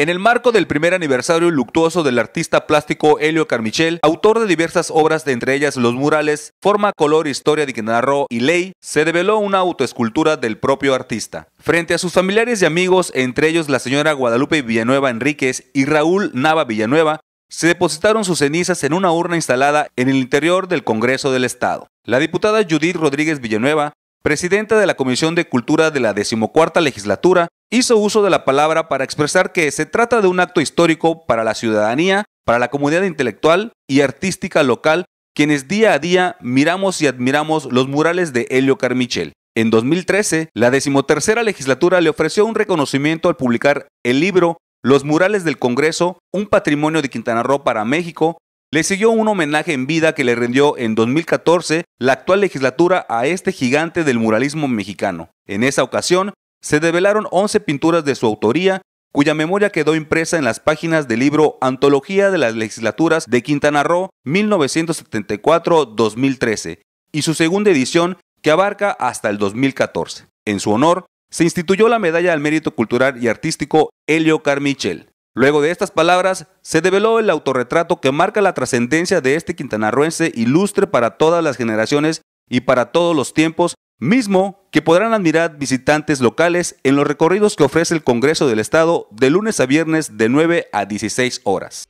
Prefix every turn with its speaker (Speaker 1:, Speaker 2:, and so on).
Speaker 1: En el marco del primer aniversario luctuoso del artista plástico Helio Carmichel, autor de diversas obras, de entre ellas los murales Forma, Color, Historia de y Ley, se develó una autoescultura del propio artista. Frente a sus familiares y amigos, entre ellos la señora Guadalupe Villanueva Enríquez y Raúl Nava Villanueva, se depositaron sus cenizas en una urna instalada en el interior del Congreso del Estado. La diputada Judith Rodríguez Villanueva presidenta de la Comisión de Cultura de la decimocuarta legislatura, hizo uso de la palabra para expresar que se trata de un acto histórico para la ciudadanía, para la comunidad intelectual y artística local, quienes día a día miramos y admiramos los murales de Helio Carmichel. En 2013, la decimotercera legislatura le ofreció un reconocimiento al publicar el libro Los murales del Congreso, un patrimonio de Quintana Roo para México. Le siguió un homenaje en vida que le rindió en 2014 la actual legislatura a este gigante del muralismo mexicano. En esa ocasión, se develaron 11 pinturas de su autoría, cuya memoria quedó impresa en las páginas del libro Antología de las Legislaturas de Quintana Roo 1974-2013 y su segunda edición que abarca hasta el 2014. En su honor, se instituyó la Medalla al Mérito Cultural y Artístico Helio Carmichel. Luego de estas palabras, se develó el autorretrato que marca la trascendencia de este quintanarroense ilustre para todas las generaciones y para todos los tiempos mismo que podrán admirar visitantes locales en los recorridos que ofrece el Congreso del Estado de lunes a viernes de 9 a 16 horas.